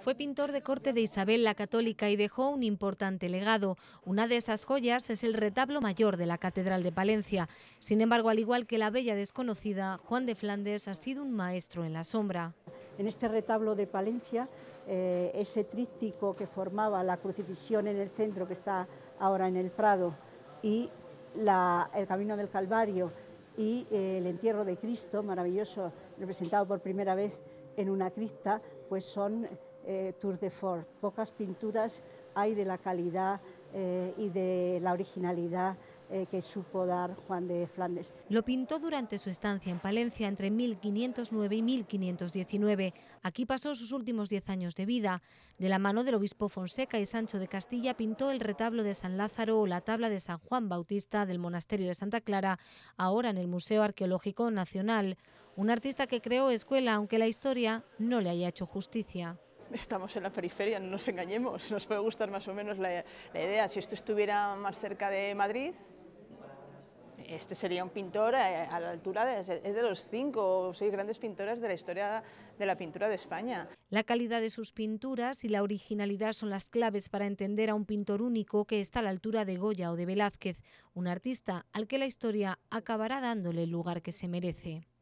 Fue pintor de corte de Isabel la Católica y dejó un importante legado. Una de esas joyas es el retablo mayor de la Catedral de Palencia. Sin embargo, al igual que la bella desconocida, Juan de Flandes ha sido un maestro en la sombra. En este retablo de Palencia, eh, ese tríptico que formaba la crucifixión en el centro, que está ahora en el Prado, y la, el Camino del Calvario y eh, el entierro de Cristo, maravilloso, representado por primera vez en una cripta, pues son eh, Tour de Fort. Pocas pinturas hay de la calidad eh, y de la originalidad eh, que supo dar Juan de Flandes. Lo pintó durante su estancia en Palencia entre 1509 y 1519. Aquí pasó sus últimos 10 años de vida. De la mano del obispo Fonseca y Sancho de Castilla pintó el retablo de San Lázaro o la tabla de San Juan Bautista del monasterio de Santa Clara, ahora en el Museo Arqueológico Nacional. Un artista que creó escuela aunque la historia no le haya hecho justicia estamos en la periferia, no nos engañemos, nos puede gustar más o menos la, idea. Si esto estuviera más cerca de Madrid, este sería un pintor eh, a la altura de, es de los cinco o seis grandes pintores de la historia de la pintura de España. La calidad de sus pinturas y la originalidad son las claves para entender a un pintor único que está a la altura de Goya o de Velázquez, un artista al que la historia acabará dándole el lugar que se merece.